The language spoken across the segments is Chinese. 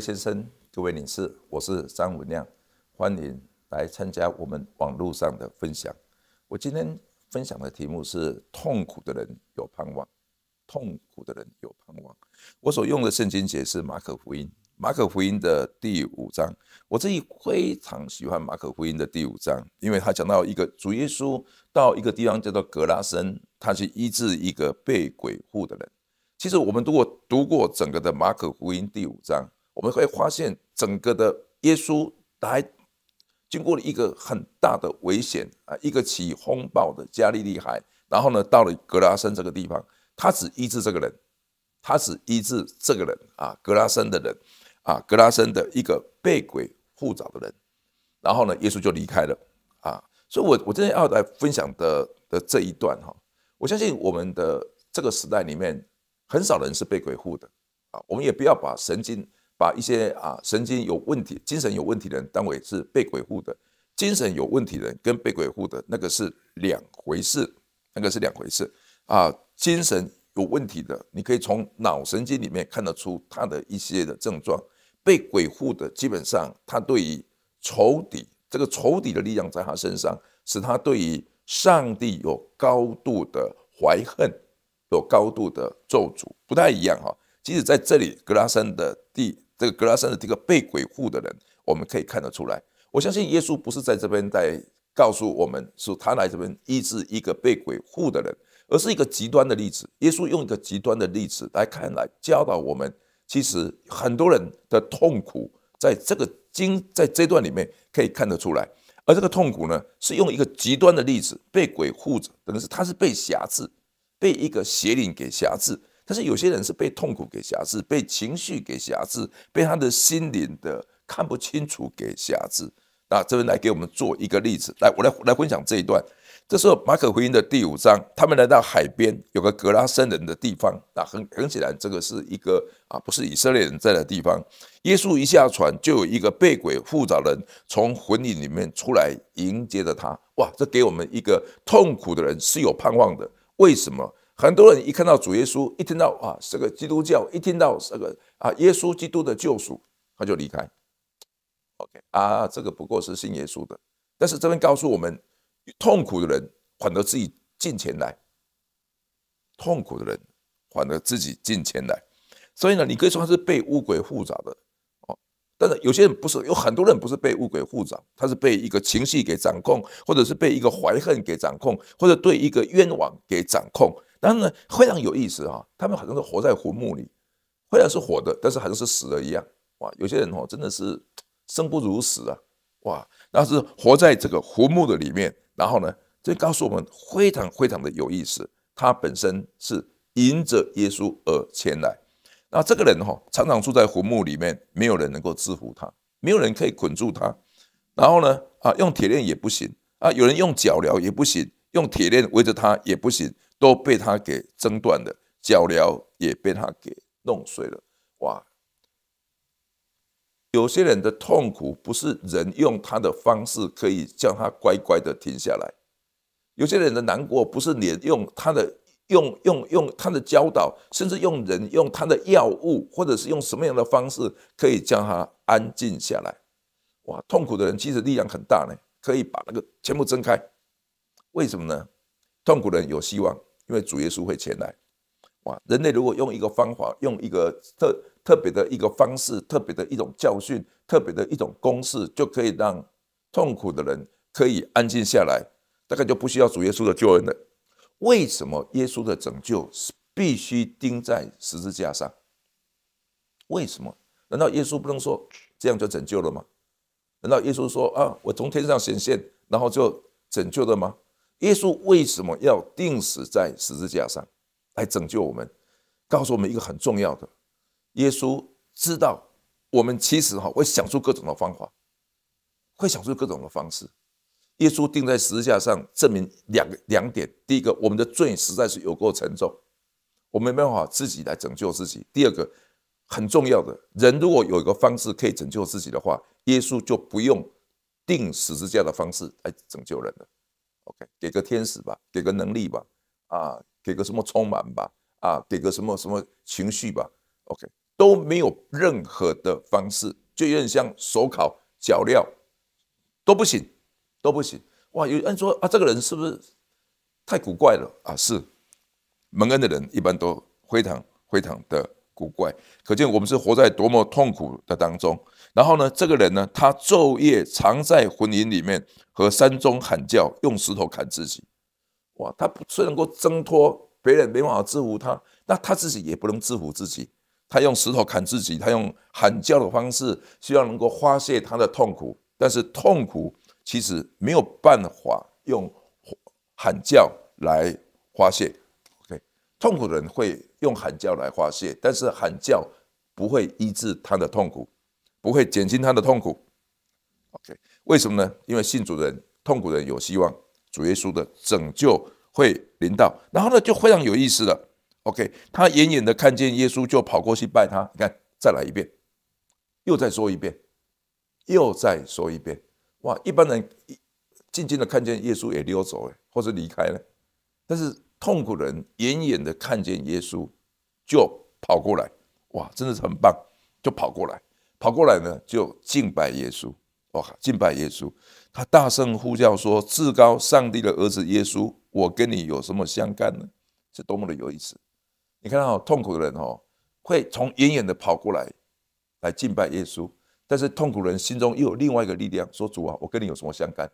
先生、各位女士，我是张文亮，欢迎来参加我们网络上的分享。我今天分享的题目是“痛苦的人有盼望，痛苦的人有盼望”。我所用的圣经节是《马可福音》《马可福音》的第五章。我自己非常喜欢《马可福音》的第五章，因为他讲到一个主耶稣到一个地方叫做格拉森，他去医治一个被鬼护的人。其实我们如果读过整个的《马可福音》第五章，我们会发现，整个的耶稣来经过了一个很大的危险啊，一个起风暴的加利利海，然后呢，到了格拉森这个地方，他只医治这个人，他只医治这个人啊，格拉森的人啊，格拉森的一个被鬼附着的人，然后呢，耶稣就离开了啊。所以，我我今天要来分享的的这一段哈，我相信我们的这个时代里面很少人是被鬼附的啊，我们也不要把神经。把一些啊神经有问题、精神有问题的人，当为是被鬼护的。精神有问题的人跟被鬼护的那个是两回事，那个是两回事。啊，精神有问题的，你可以从脑神经里面看得出他的一些的症状。被鬼护的，基本上他对于仇敌，这个仇敌的力量在他身上，使他对于上帝有高度的怀恨，有高度的咒诅，不太一样哈。即使在这里，格拉森的地。这个格拉森的这个被鬼附的人，我们可以看得出来。我相信耶稣不是在这边在告诉我们，说他来这边医治一个被鬼附的人，而是一个极端的例子。耶稣用一个极端的例子来看，来教导我们。其实很多人的痛苦，在这个经在这段里面可以看得出来，而这个痛苦呢，是用一个极端的例子，被鬼护着，等于是他是被辖制，被一个邪灵给辖制。但是有些人是被痛苦给辖制，被情绪给辖制，被他的心灵的看不清楚给辖制。那这边来给我们做一个例子，来，我来来分享这一段。这时候，马可福音的第五章，他们来到海边，有个格拉森人的地方。那很很显然，这个是一个啊，不是以色列人在的地方。耶稣一下船，就有一个被鬼附着的人从魂影里面出来迎接着他。哇，这给我们一个痛苦的人是有盼望的。为什么？很多人一看到主耶稣，一听到啊这个基督教，一听到这个啊耶稣基督的救赎，他就离开。OK 啊，这个不过是信耶稣的。但是这边告诉我们，痛苦的人，反而自己进前来；痛苦的人，反而自己进前来。所以呢，你可以说他是被乌鬼附着的哦。但是有些人不是，有很多人不是被乌鬼附着，他是被一个情绪给掌控，或者是被一个怀恨给掌控，或者对一个冤枉给掌控。但是非常有意思哈，他们好像是活在坟墓里，虽然是活的，但是好像是死了一样哇！有些人哦，真的是生不如死啊哇！那是活在这个坟墓的里面，然后呢，这告诉我们非常非常的有意思，他本身是迎着耶稣而前来。那这个人哦，常常住在坟墓里面，没有人能够制服他，没有人可以捆住他，然后呢啊，用铁链也不行啊，有人用脚镣也不行，用铁链围着他也不行。都被他给挣断了，脚镣也被他给弄碎了。哇！有些人的痛苦不是人用他的方式可以叫他乖乖的停下来，有些人的难过不是你用他的用用用他的教导，甚至用人用他的药物，或者是用什么样的方式可以叫他安静下来？哇！痛苦的人其实力量很大呢，可以把那个全部睁开。为什么呢？痛苦的人有希望。因为主耶稣会前来，哇！人类如果用一个方法，用一个特特别的一个方式，特别的一种教训，特别的一种公式，就可以让痛苦的人可以安静下来，大概就不需要主耶稣的救恩了。为什么耶稣的拯救是必须钉在十字架上？为什么？难道耶稣不能说这样就拯救了吗？难道耶稣说啊，我从天上显现，然后就拯救了吗？耶稣为什么要钉死在十字架上来拯救我们？告诉我们一个很重要的：耶稣知道我们其实哈会想出各种的方法，会想出各种的方式。耶稣钉在十字架上，证明两两点：第一个，我们的罪实在是有够沉重，我们没办法自己来拯救自己；第二个，很重要的人如果有一个方式可以拯救自己的话，耶稣就不用钉十字架的方式来拯救人了。OK，给个天使吧，给个能力吧，啊，给个什么充满吧，啊，给个什么什么情绪吧，OK，都没有任何的方式，就有点像手铐脚镣，都不行，都不行。哇，有人说啊，这个人是不是太古怪了啊？是，蒙恩的人一般都非常非常的古怪，可见我们是活在多么痛苦的当中。然后呢，这个人呢，他昼夜常在魂姻里面和山中喊叫，用石头砍自己。哇，他不虽能够挣脱别人，没办法制服他，那他自己也不能制服自己。他用石头砍自己，他用喊叫的方式，希望能够发泄他的痛苦。但是痛苦其实没有办法用喊叫来发泄。OK，痛苦的人会用喊叫来发泄，但是喊叫不会医治他的痛苦。不会减轻他的痛苦。OK，为什么呢？因为信主人、痛苦人有希望，主耶稣的拯救会临到。然后呢，就非常有意思了。OK，他远远的看见耶稣，就跑过去拜他。你看，再来一遍，又再说一遍，又再说一遍。哇！一般人静静的看见耶稣也溜走了，或者离开了，但是痛苦的人远远的看见耶稣，就跑过来。哇，真的是很棒，就跑过来。跑过来呢，就敬拜耶稣，哇！敬拜耶稣，他大声呼叫说：“至高上帝的儿子耶稣，我跟你有什么相干呢？”是多么的有意思！你看到痛苦的人哦，会从远远的跑过来，来敬拜耶稣，但是痛苦人心中又有另外一个力量说：“主啊，我跟你有什么相干？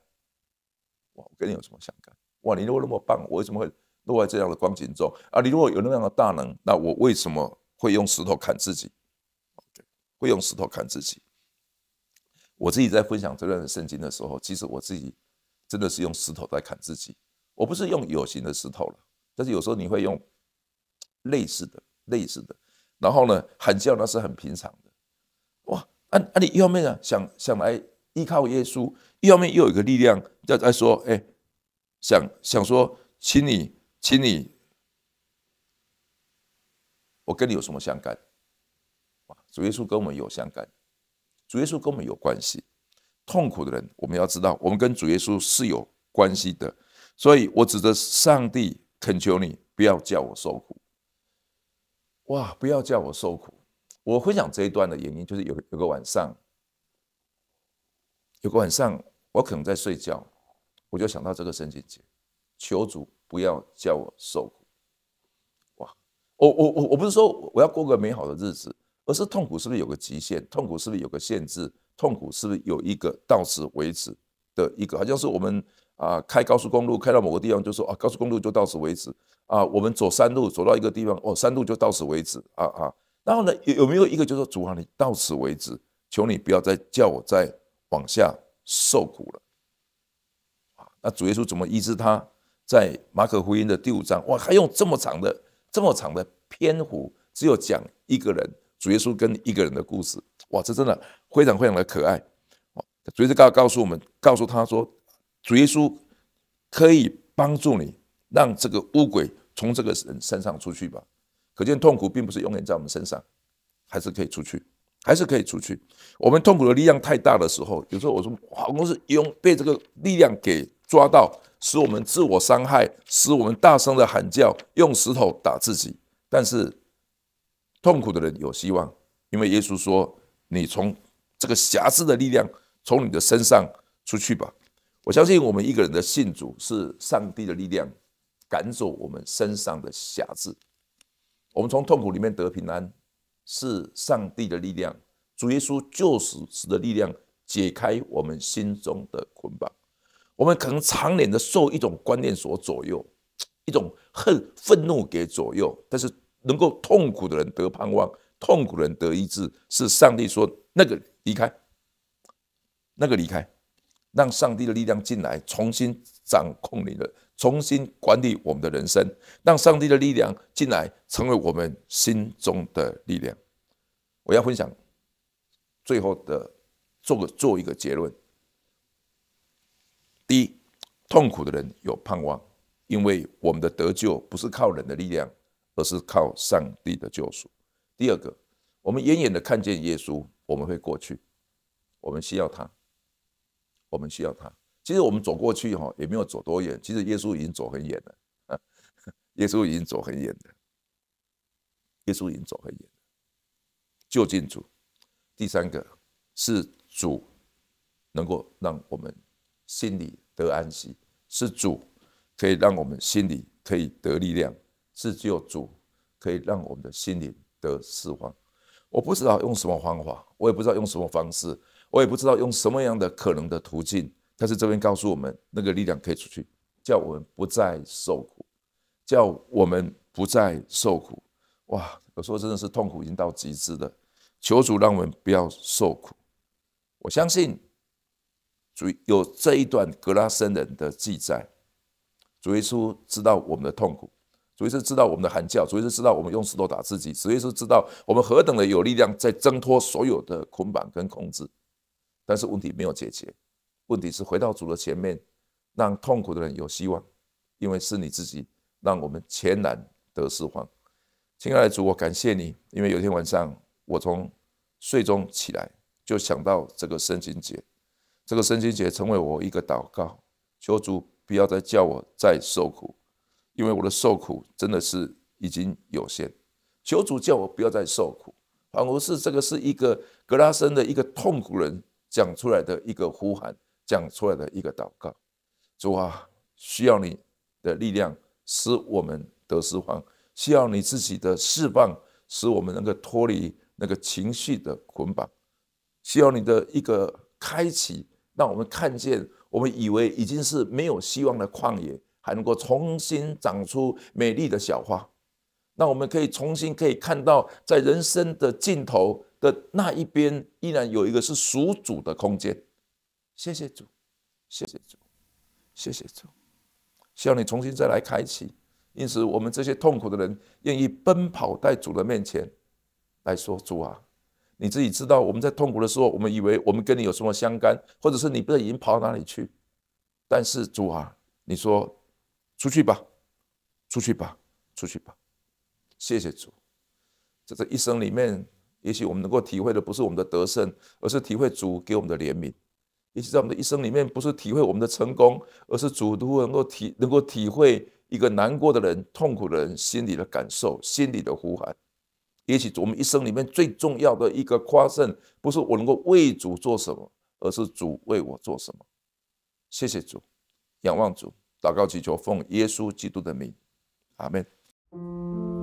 哇，我跟你有什么相干？哇，你如果那么棒，我为什么会落在这样的光景中啊？你如果有那样的大能，那我为什么会用石头砍自己？”会用石头砍自己。我自己在分享这段圣经的时候，其实我自己真的是用石头在砍自己。我不是用有形的石头了，但是有时候你会用类似的、类似的。然后呢，喊叫那是很平常的。哇，啊啊！你一方面呢，想想来依靠耶稣；一方面又有一个力量在在说：“哎，想想说，请你，请你，我跟你有什么相干？”主耶稣跟我们有相干，主耶稣跟我们有关系。痛苦的人，我们要知道，我们跟主耶稣是有关系的。所以，我指着上帝恳求你，不要叫我受苦。哇，不要叫我受苦！我分享这一段的原因，就是有有个晚上，有个晚上我可能在睡觉，我就想到这个圣经节，求主不要叫我受苦。哇，我我我我不是说我要过个美好的日子。而是痛苦是不是有个极限？痛苦是不是有个限制？痛苦是不是有一个到此为止的一个？好像是我们啊，开高速公路开到某个地方就说啊，高速公路就到此为止啊。我们走山路走到一个地方哦，山路就到此为止啊啊。然后呢，有没有一个就说主啊，你到此为止，求你不要再叫我再往下受苦了啊？那主耶稣怎么医治他？在马可福音的第五章，哇，还用这么长的这么长的篇幅，只有讲一个人。主耶稣跟一个人的故事，哇，这真的非常非常的可爱。哦，主耶稣告告诉我们，告诉他说，主耶稣可以帮助你，让这个乌鬼从这个人身上出去吧。可见痛苦并不是永远在我们身上，还是可以出去，还是可以出去。我们痛苦的力量太大的时候，有时候我说，好像是用被这个力量给抓到，使我们自我伤害，使我们大声的喊叫，用石头打自己。但是，痛苦的人有希望，因为耶稣说：“你从这个瑕疵的力量从你的身上出去吧。”我相信我们一个人的信主是上帝的力量赶走我们身上的瑕疵。我们从痛苦里面得平安，是上帝的力量。主耶稣救死时的力量解开我们心中的捆绑。我们可能常年的受一种观念所左右，一种恨愤怒给左右，但是。能够痛苦的人得盼望，痛苦人得医治，是上帝说那个离开，那个离开，让上帝的力量进来，重新掌控你的，重新管理我们的人生，让上帝的力量进来，成为我们心中的力量。我要分享最后的做个做一个结论：第一，痛苦的人有盼望，因为我们的得救不是靠人的力量。而是靠上帝的救赎。第二个，我们远远的看见耶稣，我们会过去，我们需要他，我们需要他。其实我们走过去哈，也没有走多远。其实耶稣已经走很远了，耶稣已经走很远了，耶稣已经走很远。了。就近主。第三个是主能够让我们心里得安息，是主可以让我们心里可以得力量。是只有主可以让我们的心灵得释放。我不知道用什么方法，我也不知道用什么方式，我也不知道用什么样的可能的途径。但是这边告诉我们，那个力量可以出去，叫我们不再受苦，叫我们不再受苦。哇！有时候真的是痛苦已经到极致了，求主让我们不要受苦。我相信主有这一段格拉森人的记载，主耶稣知道我们的痛苦。主耶稣知道我们的喊叫，主耶稣知道我们用石头打自己，主耶稣知道我们何等的有力量在挣脱所有的捆绑跟控制，但是问题没有解决，问题是回到主的前面，让痛苦的人有希望，因为是你自己让我们前难得释放。亲爱的主，我感谢你，因为有天晚上我从睡中起来，就想到这个圣经节，这个圣经节成为我一个祷告，求主不要再叫我再受苦。因为我的受苦真的是已经有限，求主叫我不要再受苦，仿佛是这个是一个格拉森的一个痛苦人讲出来的一个呼喊，讲出来的一个祷告。主啊，需要你的力量使我们得释放，需要你自己的释放使我们能够脱离那个情绪的捆绑，需要你的一个开启，让我们看见我们以为已经是没有希望的旷野。还能够重新长出美丽的小花，那我们可以重新可以看到，在人生的尽头的那一边，依然有一个是属主的空间。谢谢主，谢谢主，谢谢主。希望你重新再来开启。因此，我们这些痛苦的人，愿意奔跑在主的面前来说：“主啊，你自己知道，我们在痛苦的时候，我们以为我们跟你有什么相干，或者是你不知道已经跑到哪里去？但是，主啊，你说。”出去吧，出去吧，出去吧！谢谢主，在这一生里面，也许我们能够体会的不是我们的得胜，而是体会主给我们的怜悯；也许在我们的一生里面，不是体会我们的成功，而是主都能够体能够体会一个难过的人、痛苦的人心里的感受、心里的呼喊。也许我们一生里面最重要的一个夸胜，不是我能够为主做什么，而是主为我做什么。谢谢主，仰望主。祷告祈求，奉耶稣基督的名，阿门。